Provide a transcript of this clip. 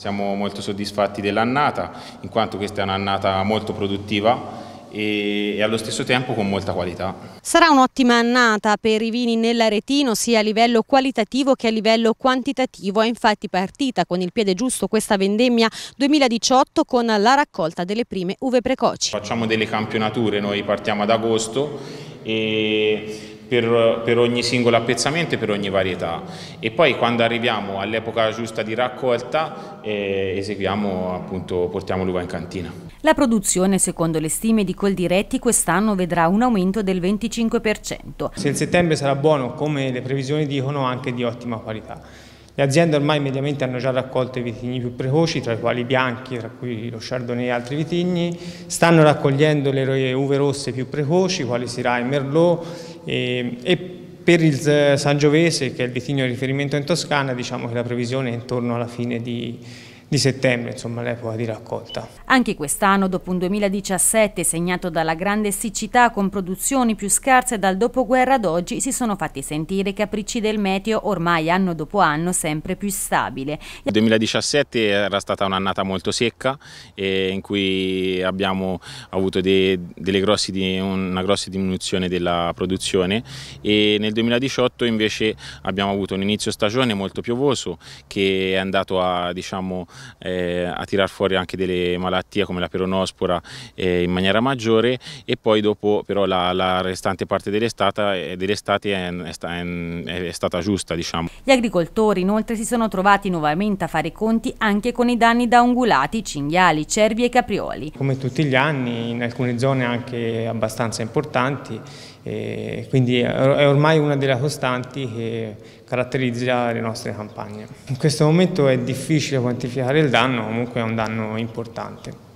Siamo molto soddisfatti dell'annata, in quanto questa è un'annata molto produttiva e, allo stesso tempo con molta qualità. Sarà un'ottima annata per i vini nell'Aretino sia a livello qualitativo che a livello quantitativo. È infatti partita con il piede giusto questa vendemmia 2018 con la raccolta delle prime uve precoci. Facciamo delle campionature, noi partiamo ad agosto e per, per, ogni singolo appezzamento e per ogni varietà. E poi quando arriviamo all'epoca giusta di raccolta eh, eseguiamo, appunto, portiamo l'uva in cantina. La produzione, secondo le stime di Coldiretti, quest'anno vedrà un aumento del 25%. Se il settembre sarà buono, come le previsioni dicono, anche di ottima qualità. Le aziende ormai mediamente hanno già raccolto i vitigni più precoci, tra i quali i bianchi, tra cui lo Chardonnay e altri vitigni, stanno raccogliendo le uve rosse più precoci, quali Sirà e Merlot, e, e per il Sangiovese, che è il vitigno di riferimento in Toscana, diciamo che la previsione è intorno alla fine di, di settembre, insomma l'epoca di raccolta. Anche quest'anno, dopo un 2017 segnato dalla grande siccità con produzioni più scarse dal dopoguerra ad oggi, si sono fatti sentire i capricci del meteo ormai anno dopo anno sempre più stabile. Il 2017 era stata un'annata molto secca eh, in cui abbiamo avuto de, grossi, una grossa diminuzione della produzione e nel 2018 invece abbiamo avuto un inizio stagione molto piovoso che è andato a diciamo, eh, a tirar fuori anche delle malattie come la peronospora eh, in maniera maggiore e poi dopo però la, la restante parte dell'estate eh, dell è, è, è, stata giusta. Diciamo. Gli agricoltori inoltre si sono trovati nuovamente a fare i conti anche con i danni da ungulati, cinghiali, cervi e caprioli. Come tutti gli anni in alcune zone anche abbastanza importanti e quindi è ormai una delle costanti che caratterizza le nostre campagne. In questo momento è difficile quantificare il danno, comunque è un danno importante.